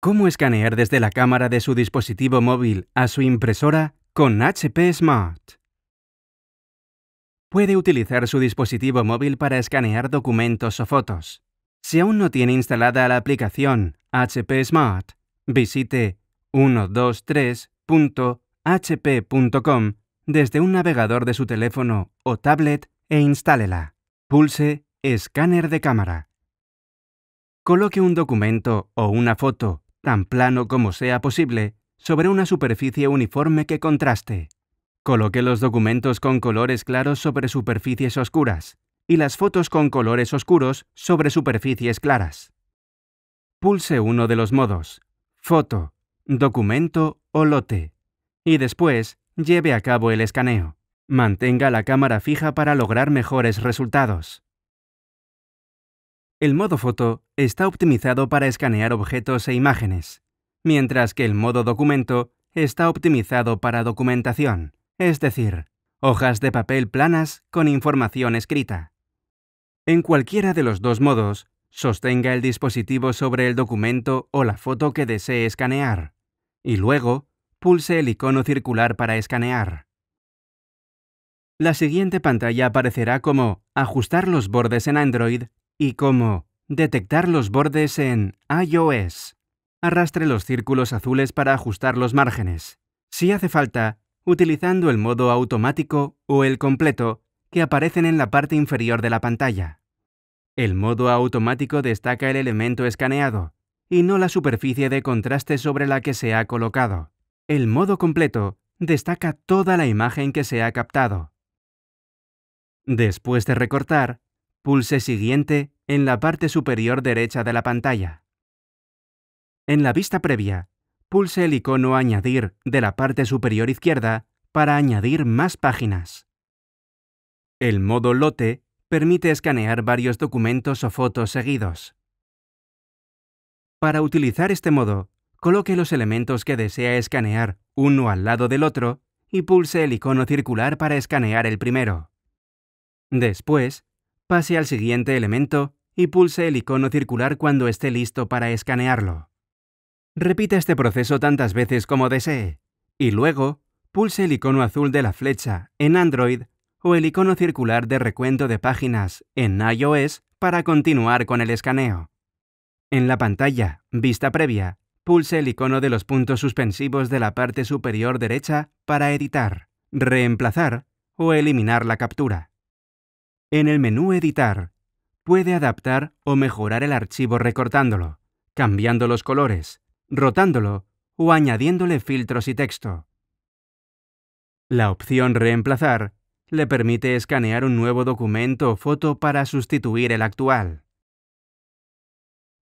¿Cómo escanear desde la cámara de su dispositivo móvil a su impresora con HP Smart? Puede utilizar su dispositivo móvil para escanear documentos o fotos. Si aún no tiene instalada la aplicación HP Smart, visite 123.hp.com desde un navegador de su teléfono o tablet e instálela. Pulse Escáner de cámara. Coloque un documento o una foto tan plano como sea posible, sobre una superficie uniforme que contraste. Coloque los documentos con colores claros sobre superficies oscuras y las fotos con colores oscuros sobre superficies claras. Pulse uno de los modos, foto, documento o lote, y después lleve a cabo el escaneo. Mantenga la cámara fija para lograr mejores resultados. El modo foto está optimizado para escanear objetos e imágenes, mientras que el modo documento está optimizado para documentación, es decir, hojas de papel planas con información escrita. En cualquiera de los dos modos, sostenga el dispositivo sobre el documento o la foto que desee escanear, y luego pulse el icono circular para escanear. La siguiente pantalla aparecerá como Ajustar los bordes en Android y cómo detectar los bordes en iOS. Arrastre los círculos azules para ajustar los márgenes, si hace falta, utilizando el modo automático o el completo que aparecen en la parte inferior de la pantalla. El modo automático destaca el elemento escaneado y no la superficie de contraste sobre la que se ha colocado. El modo completo destaca toda la imagen que se ha captado. Después de recortar, Pulse Siguiente en la parte superior derecha de la pantalla. En la vista previa, pulse el icono Añadir de la parte superior izquierda para añadir más páginas. El modo Lote permite escanear varios documentos o fotos seguidos. Para utilizar este modo, coloque los elementos que desea escanear uno al lado del otro y pulse el icono circular para escanear el primero. Después, Pase al siguiente elemento y pulse el icono circular cuando esté listo para escanearlo. Repita este proceso tantas veces como desee y luego pulse el icono azul de la flecha en Android o el icono circular de recuento de páginas en iOS para continuar con el escaneo. En la pantalla Vista previa, pulse el icono de los puntos suspensivos de la parte superior derecha para editar, reemplazar o eliminar la captura. En el menú Editar, puede adaptar o mejorar el archivo recortándolo, cambiando los colores, rotándolo o añadiéndole filtros y texto. La opción Reemplazar le permite escanear un nuevo documento o foto para sustituir el actual.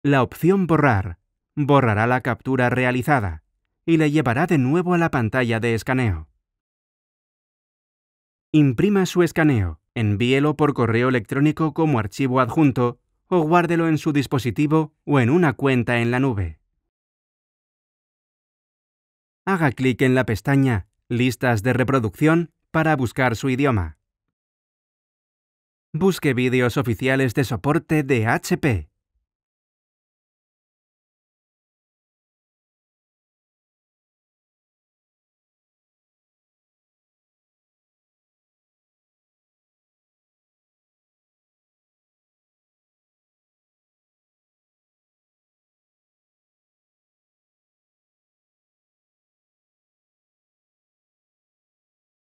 La opción Borrar borrará la captura realizada y le llevará de nuevo a la pantalla de escaneo. Imprima su escaneo envíelo por correo electrónico como archivo adjunto o guárdelo en su dispositivo o en una cuenta en la nube. Haga clic en la pestaña Listas de reproducción para buscar su idioma. Busque vídeos oficiales de soporte de HP.